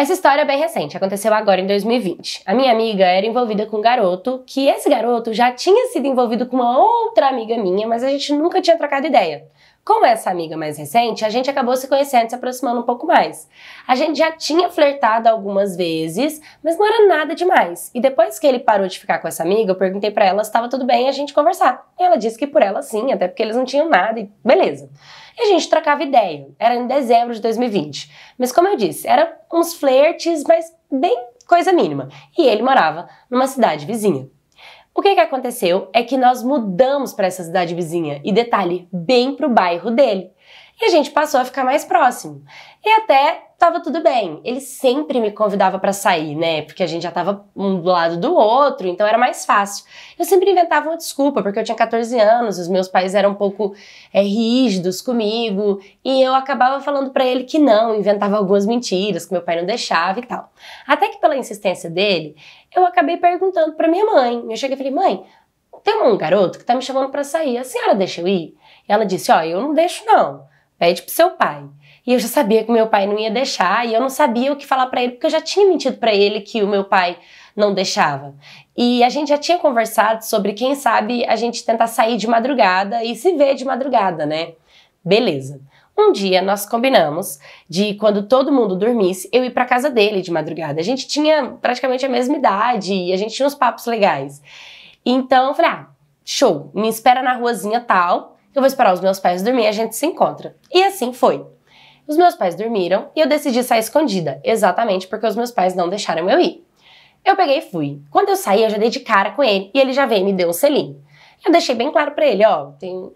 Essa história é bem recente, aconteceu agora em 2020. A minha amiga era envolvida com um garoto, que esse garoto já tinha sido envolvido com uma outra amiga minha, mas a gente nunca tinha trocado ideia. Com essa amiga mais recente, a gente acabou se conhecendo, se aproximando um pouco mais. A gente já tinha flertado algumas vezes, mas não era nada demais. E depois que ele parou de ficar com essa amiga, eu perguntei para ela se estava tudo bem a gente conversar. E ela disse que por ela sim, até porque eles não tinham nada e beleza. E a gente trocava ideia. Era em dezembro de 2020. Mas como eu disse, eram uns flertes, mas bem coisa mínima. E ele morava numa cidade vizinha. O que, que aconteceu é que nós mudamos para essa cidade vizinha e detalhe, bem para o bairro dele. E a gente passou a ficar mais próximo. E até tava tudo bem. Ele sempre me convidava para sair, né? Porque a gente já tava um do lado do outro, então era mais fácil. Eu sempre inventava uma desculpa, porque eu tinha 14 anos, os meus pais eram um pouco é, rígidos comigo, e eu acabava falando para ele que não, inventava algumas mentiras, que meu pai não deixava e tal. Até que pela insistência dele, eu acabei perguntando para minha mãe. Eu cheguei e falei: "Mãe, tem um garoto que tá me chamando para sair. A senhora deixa eu ir?" E ela disse: "Ó, oh, eu não deixo não." Pede pro seu pai. E eu já sabia que meu pai não ia deixar, e eu não sabia o que falar para ele, porque eu já tinha mentido para ele que o meu pai não deixava. E a gente já tinha conversado sobre, quem sabe, a gente tentar sair de madrugada e se ver de madrugada, né? Beleza. Um dia nós combinamos de quando todo mundo dormisse, eu ir para casa dele de madrugada. A gente tinha praticamente a mesma idade e a gente tinha uns papos legais. Então eu falei: "Ah, show, me espera na ruazinha tal" eu vou esperar os meus pais dormir e a gente se encontra. E assim foi. Os meus pais dormiram e eu decidi sair escondida, exatamente porque os meus pais não deixaram eu ir. Eu peguei e fui. Quando eu saí, eu já dei de cara com ele e ele já veio e me deu um selinho. Eu deixei bem claro para ele, ó, tem,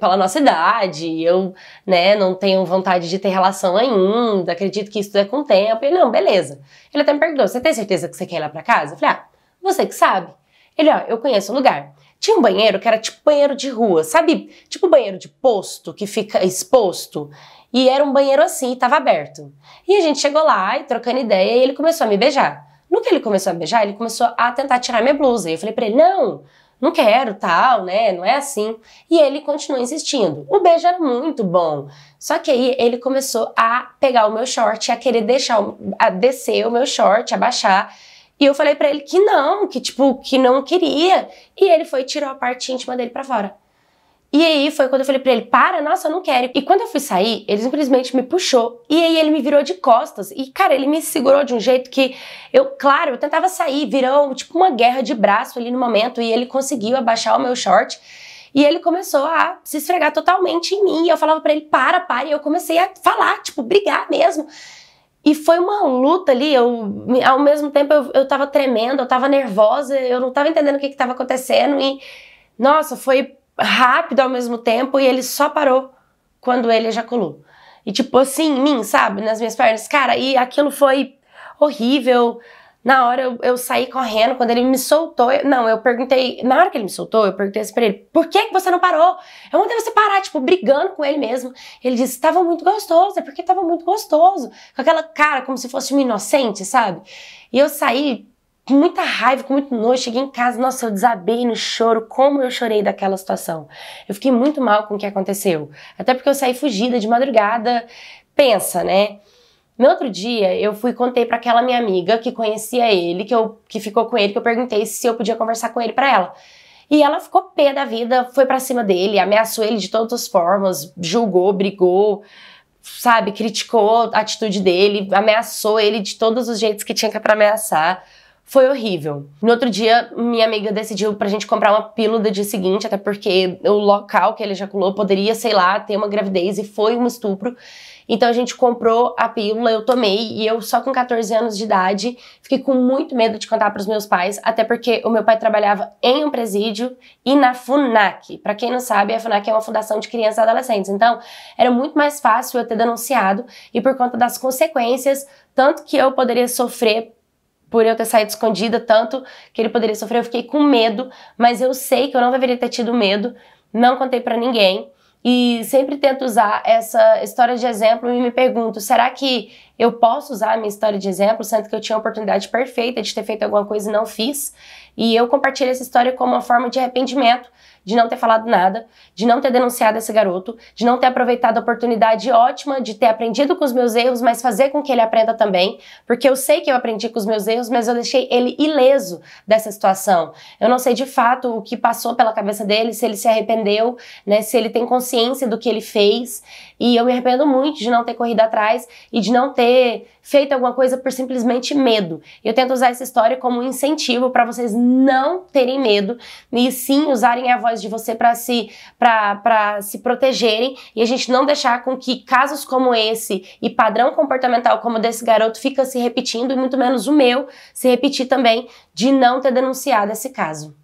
pela nossa idade, eu, né, não tenho vontade de ter relação ainda, acredito que isso é com o tempo. Ele, não, beleza. Ele até me perguntou, você tem certeza que você quer ir lá pra casa? Eu falei, ah, você que sabe. Ele, ó, eu conheço o lugar. Tinha um banheiro que era tipo banheiro de rua, sabe? Tipo banheiro de posto que fica exposto. E era um banheiro assim, estava aberto. E a gente chegou lá e trocando ideia, e ele começou a me beijar. No que ele começou a me beijar, ele começou a tentar tirar minha blusa. E eu falei para ele: não, não quero, tal, né? Não é assim. E ele continuou insistindo. O beijo era muito bom. Só que aí ele começou a pegar o meu short, a querer deixar, a descer o meu short, abaixar. E eu falei para ele que não, que tipo, que não queria. E ele foi e tirou a parte íntima dele para fora. E aí foi quando eu falei para ele: "Para, nossa, eu não quero". E quando eu fui sair, ele simplesmente me puxou. E aí ele me virou de costas. E cara, ele me segurou de um jeito que eu, claro, eu tentava sair, virou tipo uma guerra de braço ali no momento e ele conseguiu abaixar o meu short. E ele começou a se esfregar totalmente em mim. E eu falava para ele: "Para, para". E eu comecei a falar, tipo, brigar mesmo. E foi uma luta ali, eu, ao mesmo tempo eu, eu tava tremendo, eu tava nervosa, eu não tava entendendo o que que tava acontecendo e, nossa, foi rápido ao mesmo tempo e ele só parou quando ele ejaculou. E tipo assim, em mim, sabe, nas minhas pernas, cara, e aquilo foi horrível, na hora eu, eu saí correndo, quando ele me soltou, eu, não, eu perguntei, na hora que ele me soltou, eu perguntei assim pra ele, por que, você não parou? Eu mandei você parar, tipo, brigando com ele mesmo. Ele disse, tava muito gostoso, é porque tava muito gostoso. Com aquela cara, como se fosse um inocente, sabe? E eu saí com muita raiva, com muito nojo, cheguei em casa, nossa, eu desabei no choro, como eu chorei daquela situação. Eu fiquei muito mal com o que aconteceu. Até porque eu saí fugida de madrugada, pensa, né? No outro dia, eu fui contei para aquela minha amiga que conhecia ele, que, eu, que ficou com ele, que eu perguntei se eu podia conversar com ele para ela. E ela ficou pé da vida, foi para cima dele, ameaçou ele de todas as formas, julgou, brigou, sabe, criticou a atitude dele, ameaçou ele de todos os jeitos que tinha para ameaçar. Foi horrível. No outro dia, minha amiga decidiu pra gente comprar uma pílula do dia seguinte, até porque o local que ele ejaculou poderia, sei lá, ter uma gravidez e foi um estupro. Então a gente comprou a pílula, eu tomei e eu só com 14 anos de idade fiquei com muito medo de contar para os meus pais, até porque o meu pai trabalhava em um presídio e na FUNAC. Para quem não sabe, a FUNAC é uma fundação de crianças e adolescentes. Então era muito mais fácil eu ter denunciado e por conta das consequências, tanto que eu poderia sofrer por eu ter saído escondida tanto que ele poderia sofrer, eu fiquei com medo, mas eu sei que eu não deveria ter tido medo, não contei para ninguém. E sempre tento usar essa história de exemplo e me pergunto: será que eu posso usar a minha história de exemplo, sendo que eu tinha a oportunidade perfeita de ter feito alguma coisa e não fiz. E eu compartilho essa história como uma forma de arrependimento de não ter falado nada, de não ter denunciado esse garoto, de não ter aproveitado a oportunidade ótima de ter aprendido com os meus erros, mas fazer com que ele aprenda também, porque eu sei que eu aprendi com os meus erros, mas eu deixei ele ileso dessa situação. Eu não sei de fato o que passou pela cabeça dele, se ele se arrependeu, né, se ele tem consciência do que ele fez. E eu me arrependo muito de não ter corrido atrás e de não ter feito alguma coisa por simplesmente medo. Eu tento usar essa história como um incentivo para vocês não terem medo e sim usarem a voz de você para se para se protegerem e a gente não deixar com que casos como esse e padrão comportamental como desse garoto fica se repetindo e muito menos o meu se repetir também de não ter denunciado esse caso.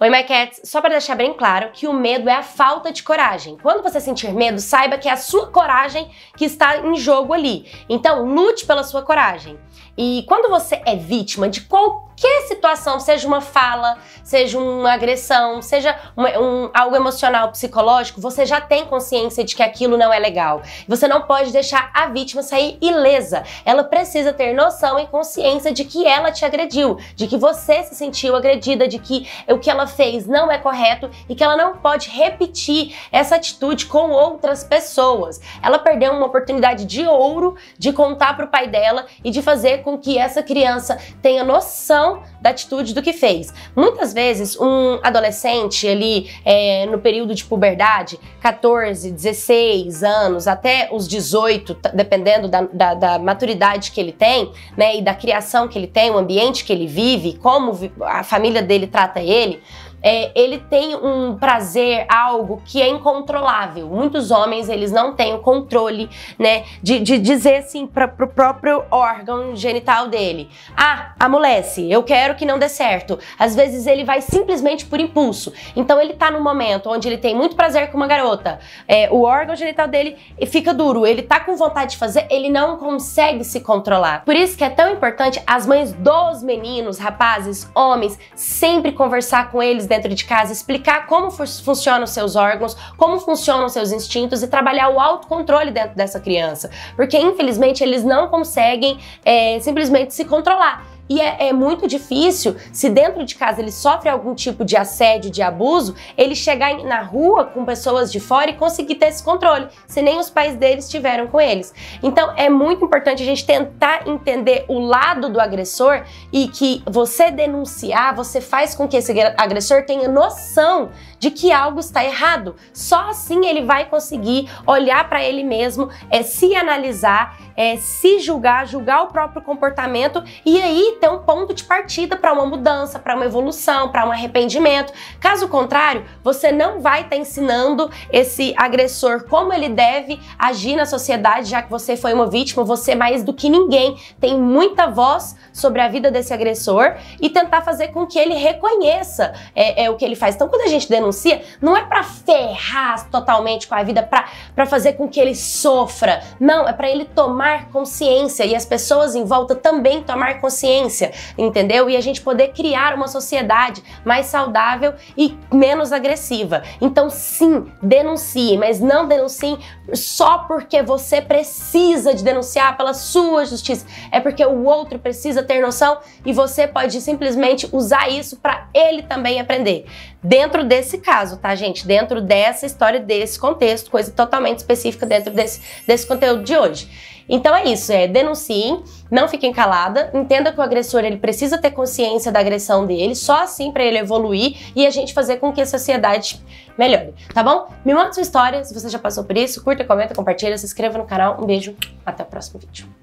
Oi, My Cats! Só para deixar bem claro que o medo é a falta de coragem. Quando você sentir medo, saiba que é a sua coragem que está em jogo ali. Então, lute pela sua coragem. E quando você é vítima de qualquer situação, seja uma fala, seja uma agressão, seja um, um, algo emocional, psicológico, você já tem consciência de que aquilo não é legal. Você não pode deixar a vítima sair ilesa. Ela precisa ter noção e consciência de que ela te agrediu, de que você se sentiu agredida, de que o que ela fez não é correto e que ela não pode repetir essa atitude com outras pessoas. Ela perdeu uma oportunidade de ouro de contar para o pai dela e de fazer com que essa criança tenha noção da atitude do que fez. Muitas vezes, um adolescente ali é, no período de puberdade, 14, 16 anos, até os 18, dependendo da, da, da maturidade que ele tem, né, e da criação que ele tem, o ambiente que ele vive, como a família dele trata ele, é, ele tem um prazer, algo que é incontrolável. Muitos homens, eles não têm o controle, né, de, de dizer assim para o próprio órgão genital dele: ah, amolece, eu quero que não dê certo. Às vezes ele vai simplesmente por impulso. Então ele tá num momento onde ele tem muito prazer com uma garota, é, o órgão genital dele fica duro, ele tá com vontade de fazer, ele não consegue se controlar. Por isso que é tão importante as mães dos meninos, rapazes, homens, sempre conversar com eles dentro de casa, explicar como funcionam os seus órgãos, como funcionam os seus instintos e trabalhar o autocontrole dentro dessa criança. Porque, infelizmente, eles não conseguem é, simplesmente se controlar. E é, é, muito difícil, se dentro de casa ele sofre algum tipo de assédio, de abuso, ele chegar na rua com pessoas de fora e conseguir ter esse controle, se nem os pais deles tiveram com eles. Então é muito importante a gente tentar entender o lado do agressor e que você denunciar, você faz com que esse agressor tenha noção de que algo está errado. Só assim ele vai conseguir olhar para ele mesmo, é, se analisar é, se julgar, julgar o próprio comportamento e aí ter um ponto de partida para uma mudança, para uma evolução, para um arrependimento. Caso contrário, você não vai estar tá ensinando esse agressor como ele deve agir na sociedade, já que você foi uma vítima, você é mais do que ninguém tem muita voz sobre a vida desse agressor e tentar fazer com que ele reconheça é, é o que ele faz. Então, quando a gente denuncia, não é para ferrar totalmente com a vida, para fazer com que ele sofra. Não, é para ele tomar tomar consciência e as pessoas em volta também tomar consciência, entendeu? E a gente poder criar uma sociedade mais saudável e menos agressiva. Então, sim, denuncie, mas não denuncie só porque você precisa de denunciar pela sua justiça. É porque o outro precisa ter noção e você pode simplesmente usar isso para ele também aprender. Dentro desse caso, tá, gente? Dentro dessa história, desse contexto, coisa totalmente específica dentro desse, desse conteúdo de hoje. Então é isso, é denunciem, não fiquem calada, entenda que o agressor ele precisa ter consciência da agressão dele, só assim para ele evoluir e a gente fazer com que a sociedade melhore, tá bom? Me manda sua história, se você já passou por isso, curta, comenta, compartilha, se inscreva no canal. Um beijo, até o próximo vídeo.